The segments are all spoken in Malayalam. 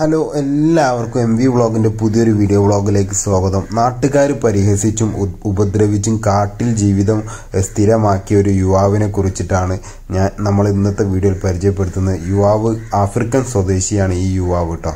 ഹലോ എല്ലാവർക്കും എം വി വ്ളോഗിൻ്റെ പുതിയൊരു വീഡിയോ വ്ളോഗിലേക്ക് സ്വാഗതം നാട്ടുകാർ പരിഹസിച്ചും ഉപദ്രവിച്ചും കാട്ടിൽ ജീവിതം സ്ഥിരമാക്കിയ ഒരു യുവാവിനെ കുറിച്ചിട്ടാണ് ഞാൻ നമ്മൾ ഇന്നത്തെ വീഡിയോയിൽ പരിചയപ്പെടുത്തുന്നത് യുവാവ് ആഫ്രിക്കൻ സ്വദേശിയാണ് ഈ യുവാവ് കേട്ടോ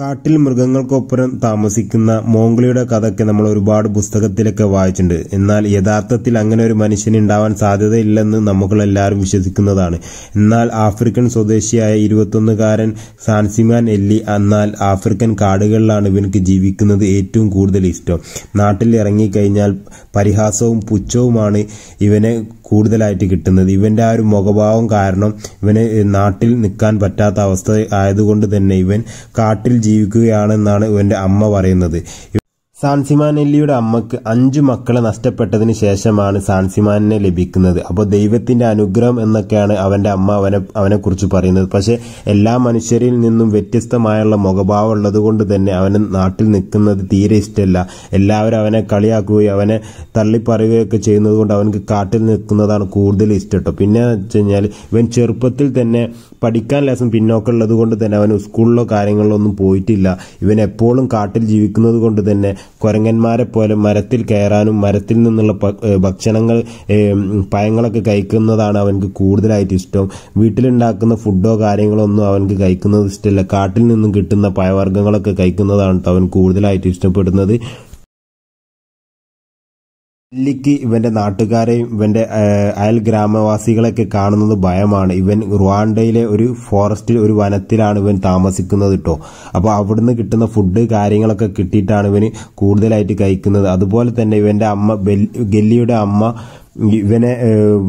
കാട്ടിൽ മൃഗങ്ങൾക്കൊപ്പരം താമസിക്കുന്ന മോംഗ്ലിയുടെ കഥയൊക്കെ നമ്മൾ ഒരുപാട് പുസ്തകത്തിലൊക്കെ വായിച്ചിട്ടുണ്ട് എന്നാൽ യഥാർത്ഥത്തിൽ അങ്ങനെ ഒരു മനുഷ്യനുണ്ടാവാൻ ഉണ്ടാവാൻ സാധ്യതയില്ലെന്ന് എല്ലാവരും വിശ്വസിക്കുന്നതാണ് എന്നാൽ ആഫ്രിക്കൻ സ്വദേശിയായ ഇരുപത്തൊന്നുകാരൻ സാൻസിമാൻ എല്ലി എന്നാൽ ആഫ്രിക്കൻ കാടുകളിലാണ് ഇവനക്ക് ജീവിക്കുന്നത് ഏറ്റവും കൂടുതൽ ഇഷ്ടം നാട്ടിൽ ഇറങ്ങിക്കഴിഞ്ഞാൽ പരിഹാസവും പുച്ഛവുമാണ് ഇവനെ കൂടുതലായിട്ട് കിട്ടുന്നത് ഇവന്റെ ആ ഒരു മുഖഭാവം കാരണം ഇവന് നാട്ടിൽ നിൽക്കാൻ പറ്റാത്ത അവസ്ഥ ആയതുകൊണ്ട് തന്നെ ഇവൻ കാട്ടിൽ ജീവിക്കുകയാണെന്നാണ് ഇവന്റെ അമ്മ പറയുന്നത് സാൻസിമാനെല്ലിയുടെ അമ്മക്ക് അഞ്ചു മക്കളെ നഷ്ടപ്പെട്ടതിന് ശേഷമാണ് സാൻസിമാനെ ലഭിക്കുന്നത് അപ്പോൾ ദൈവത്തിന്റെ അനുഗ്രഹം എന്നൊക്കെയാണ് അവന്റെ അമ്മ അവനെ അവനെക്കുറിച്ച് പറയുന്നത് പക്ഷേ എല്ലാ മനുഷ്യരിൽ നിന്നും വ്യത്യസ്തമായുള്ള മുഖഭാവം ഉള്ളതുകൊണ്ട് തന്നെ അവന് നാട്ടിൽ നിൽക്കുന്നത് തീരെ ഇഷ്ടമല്ല എല്ലാവരും അവനെ കളിയാക്കുകയും അവനെ തള്ളിപ്പറയുകയൊക്കെ ചെയ്യുന്നത് കൊണ്ട് അവനക്ക് കാട്ടിൽ നിൽക്കുന്നതാണ് കൂടുതൽ ഇഷ്ടം പിന്നെ വെച്ച് കഴിഞ്ഞാൽ ഇവൻ ചെറുപ്പത്തിൽ തന്നെ പഠിക്കാൻ ലെസൺ ഉള്ളത് കൊണ്ട് തന്നെ അവൻ സ്കൂളിലോ കാര്യങ്ങളിലോ ഒന്നും പോയിട്ടില്ല ഇവൻ എപ്പോഴും കാട്ടിൽ ജീവിക്കുന്നത് കൊണ്ട് തന്നെ കുരങ്ങന്മാരെ പോലെ മരത്തിൽ കയറാനും മരത്തിൽ നിന്നുള്ള ഭക്ഷണങ്ങൾ പഴങ്ങളൊക്കെ കഴിക്കുന്നതാണ് അവനക്ക് കൂടുതലായിട്ട് ഇഷ്ടം വീട്ടിലുണ്ടാക്കുന്ന ഫുഡോ കാര്യങ്ങളോ ഒന്നും അവനക്ക് കഴിക്കുന്നത് ഇഷ്ടമില്ല കാട്ടിൽ നിന്നും കിട്ടുന്ന പഴവർഗ്ഗങ്ങളൊക്കെ കഴിക്കുന്നതാണ് അവൻ കൂടുതലായിട്ട് ഇഷ്ടപ്പെടുന്നത് ലിക്ക് ഇവന്റെ നാട്ടുകാരെയും ഇവന്റെ അയൽ ഗ്രാമവാസികളെയൊക്കെ കാണുന്നത് ഭയമാണ് ഇവൻ റുവാണ്ടയിലെ ഒരു ഫോറസ്റ്റിൽ ഒരു വനത്തിലാണ് ഇവൻ താമസിക്കുന്നത് കേട്ടോ അപ്പോൾ അവിടുന്ന് കിട്ടുന്ന ഫുഡ് കാര്യങ്ങളൊക്കെ കിട്ടിയിട്ടാണ് ഇവന് കൂടുതലായിട്ട് കഴിക്കുന്നത് അതുപോലെ തന്നെ ഇവന്റെ അമ്മ ഗല്ലിയുടെ അമ്മ ഇവനെ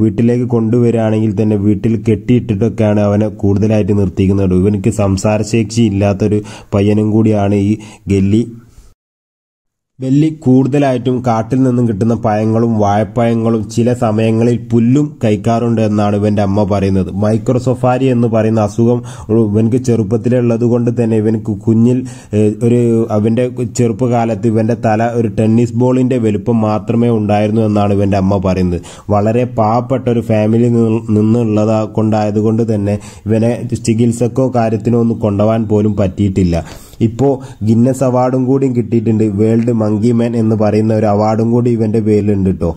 വീട്ടിലേക്ക് കൊണ്ടുവരികയാണെങ്കിൽ തന്നെ വീട്ടിൽ കെട്ടിയിട്ടിട്ടൊക്കെയാണ് അവനെ കൂടുതലായിട്ട് നിർത്തിക്കുന്നത് ഇവനക്ക് സംസാരശേഷി ഇല്ലാത്തൊരു പയ്യനും കൂടിയാണ് ഈ ഗല്ലി വെള്ളി കൂടുതലായിട്ടും കാട്ടിൽ നിന്നും കിട്ടുന്ന പഴങ്ങളും വാഴപ്പഴങ്ങളും ചില സമയങ്ങളിൽ പുല്ലും കഴിക്കാറുണ്ട് എന്നാണ് ഇവന്റെ അമ്മ പറയുന്നത് മൈക്രോസൊഫാരി എന്ന് പറയുന്ന അസുഖം ഇവനക്ക് ചെറുപ്പത്തിലുള്ളത് കൊണ്ട് തന്നെ ഇവനക്ക് കുഞ്ഞിൽ ഒരു അവന്റെ ചെറുപ്പകാലത്ത് ഇവന്റെ തല ഒരു ടെന്നീസ് ബോളിൻ്റെ വലുപ്പം മാത്രമേ ഉണ്ടായിരുന്നു എന്നാണ് ഇവന്റെ അമ്മ പറയുന്നത് വളരെ പാവപ്പെട്ട ഒരു ഫാമിലി കൊണ്ടായത് കൊണ്ട് തന്നെ ഇവനെ ചികിത്സക്കോ കാര്യത്തിനോ ഒന്നും കൊണ്ടുപോകാൻ പോലും പറ്റിയിട്ടില്ല ഇപ്പോൾ ഗിന്നസ് അവാർഡും കൂടിയും കിട്ടിയിട്ടുണ്ട് വേൾഡ് മങ്കി മാൻ എന്ന് പറയുന്ന ഒരു അവാർഡും കൂടി ഇവൻ്റെ പേരിലുണ്ട് കേട്ടോ